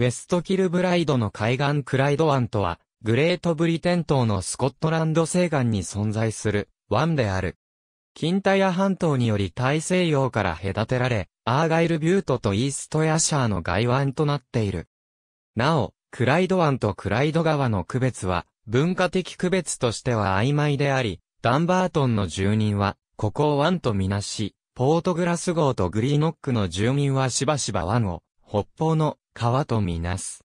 ウェストキルブライドの海岸クライド湾とは、グレートブリテン島のスコットランド西岸に存在する湾である。近代ヤ半島により大西洋から隔てられ、アーガイルビュートとイーストヤシャーの外湾となっている。なお、クライド湾とクライド川の区別は、文化的区別としては曖昧であり、ダンバートンの住人は、ここを湾とみなし、ポートグラス号とグリーノックの住民はしばしば湾を、北方の川とみなす。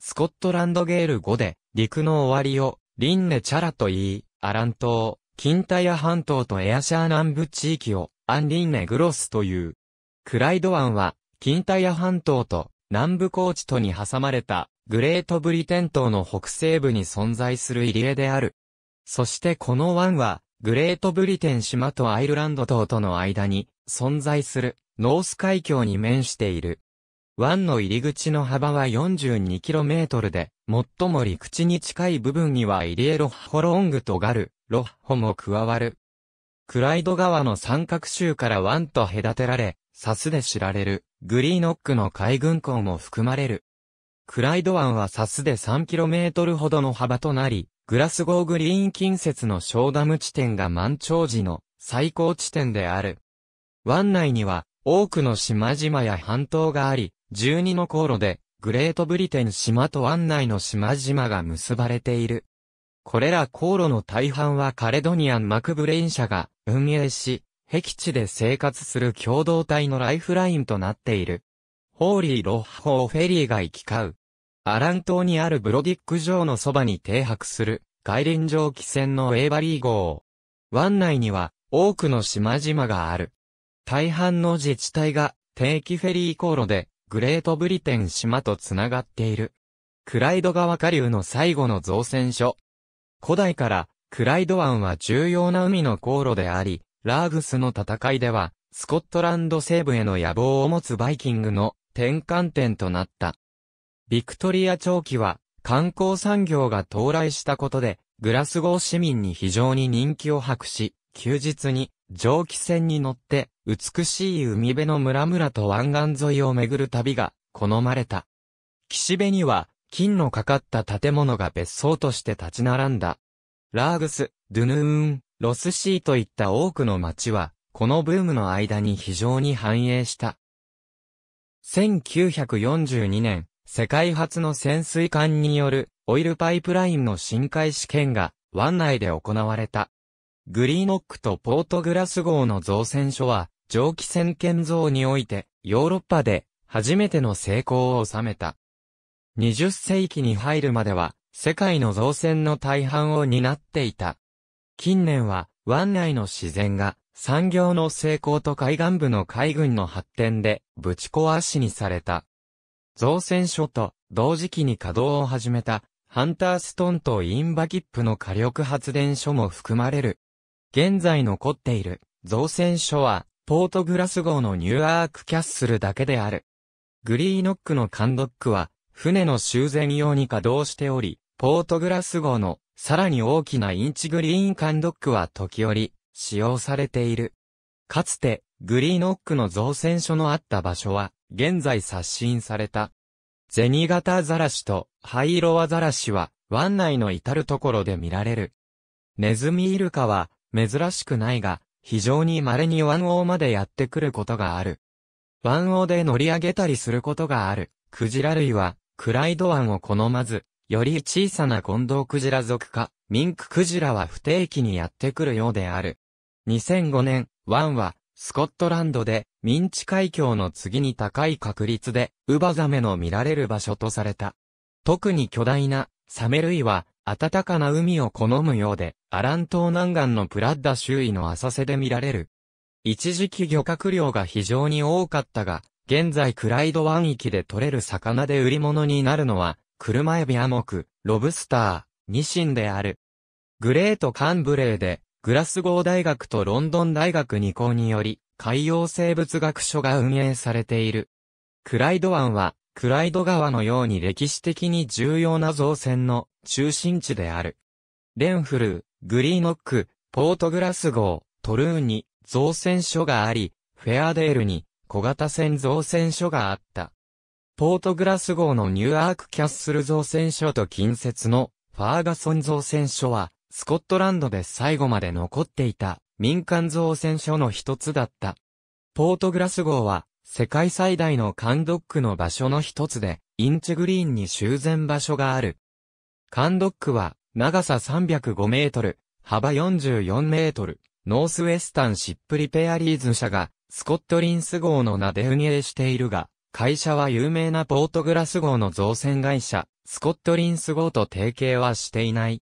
スコットランドゲール語で、陸の終わりを、リンネチャラと言い、アラン島、キンタヤ半島とエアシャー南部地域を、アンリンネグロスという。クライド湾は、キンタヤ半島と、南部高地とに挟まれた、グレートブリテン島の北西部に存在する入り江である。そしてこの湾は、グレートブリテン島とアイルランド島との間に、存在する、ノース海峡に面している。湾の入り口の幅は 42km で、最も陸地に近い部分にはイリエロッホロングとガル、ロッホも加わる。クライド川の三角州から湾と隔てられ、サスで知られる、グリーノックの海軍港も含まれる。クライド湾はサスで 3km ほどの幅となり、グラスゴーグリーン近接の小ダム地点が満潮時の最高地点である。湾内には多くの島々や半島があり、12の航路で、グレートブリテン島と湾内の島々が結ばれている。これら航路の大半はカレドニアン・マクブレイン社が運営し、壁地で生活する共同体のライフラインとなっている。ホーリー・ロッホー・フェリーが行き交う。アラン島にあるブロディック城のそばに停泊する、外輪蒸気船のエーバリー号。湾内には、多くの島々がある。大半の自治体が、定期フェリー航路で、グレートブリテン島とつながっている。クライド川下流の最後の造船所。古代から、クライド湾は重要な海の航路であり、ラーグスの戦いでは、スコットランド西部への野望を持つバイキングの転換点となった。ビクトリア長期は、観光産業が到来したことで、グラスゴー市民に非常に人気を博し、休日に蒸気船に乗って美しい海辺の村々と湾岸沿いを巡る旅が好まれた。岸辺には、金のかかった建物が別荘として立ち並んだ。ラーグス、ドゥヌーン、ロスシーといった多くの町は、このブームの間に非常に繁栄した。1942年、世界初の潜水艦によるオイルパイプラインの深海試験が湾内で行われた。グリーノックとポートグラス号の造船所は、蒸気船建造において、ヨーロッパで、初めての成功を収めた。20世紀に入るまでは、世界の造船の大半を担っていた。近年は、湾内の自然が、産業の成功と海岸部の海軍の発展で、ぶち壊しにされた。造船所と、同時期に稼働を始めた、ハンターストンとインバキップの火力発電所も含まれる現在残っている造船所は、ポートグラス号のニューアークキャッスルだけである。グリーノックの艦ドックは、船の修繕用に稼働しており、ポートグラス号のさらに大きなインチグリーン艦ドックは時折使用されている。かつてグリーノックの造船所のあった場所は現在刷新された。銭形ザラシと灰色アザラシは湾内の至るところで見られる。ネズミイルカは珍しくないが、非常に稀に湾王までやってくることがある。湾王で乗り上げたりすることがある。クジラ類は、クライド湾を好まず、より小さなゴンドウクジラ族か、ミンククジラは不定期にやってくるようである。2005年、湾は、スコットランドで、ミンチ海峡の次に高い確率で、ウバザメの見られる場所とされた。特に巨大な、サメ類は、暖かな海を好むようで、アラン島南岸のプラッダ周囲の浅瀬で見られる。一時期漁獲量が非常に多かったが、現在クライド湾域で取れる魚で売り物になるのは、車エビアモク、ロブスター、ニシンである。グレート・カンブレーで、グラスゴー大学とロンドン大学2校により、海洋生物学所が運営されている。クライド湾は、クライド川のように歴史的に重要な造船の中心地である。レンフルー、グリーノック、ポートグラス号、トルーンに造船所があり、フェアデールに小型船造船所があった。ポートグラス号のニューアークキャッスル造船所と近接のファーガソン造船所は、スコットランドで最後まで残っていた民間造船所の一つだった。ポートグラス号は世界最大のカンドックの場所の一つで、インチグリーンに修繕場所がある。カンドックは長さ305メートル、幅44メートル、ノースウェスタンシップリペアリーズ社が、スコットリンス号の名で運営しているが、会社は有名なポートグラス号の造船会社、スコットリンス号と提携はしていない。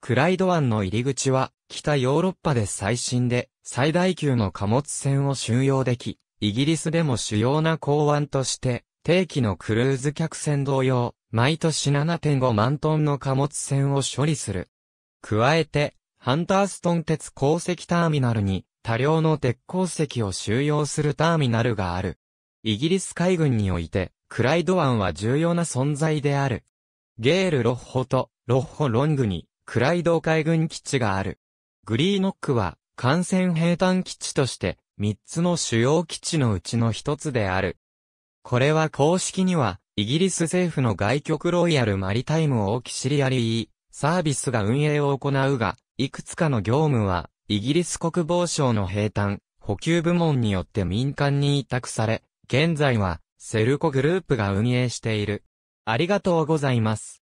クライド湾の入り口は、北ヨーロッパで最新で、最大級の貨物船を収容でき、イギリスでも主要な港湾として、定期のクルーズ客船同様、毎年7.5万トンの貨物船を処理する。加えて、ハンターストン鉄鉱石ターミナルに多量の鉄鉱石を収容するターミナルがある。イギリス海軍において、クライド湾は重要な存在である。ゲール・ロッホとロッホ・ロングにクライド海軍基地がある。グリーノックは艦船兵坦基地として3つの主要基地のうちの1つである。これは公式にはイギリス政府の外局ロイヤルマリタイムを置キシリアリー、サービスが運営を行うが、いくつかの業務は、イギリス国防省の兵隊、補給部門によって民間に委託され、現在は、セルコグループが運営している。ありがとうございます。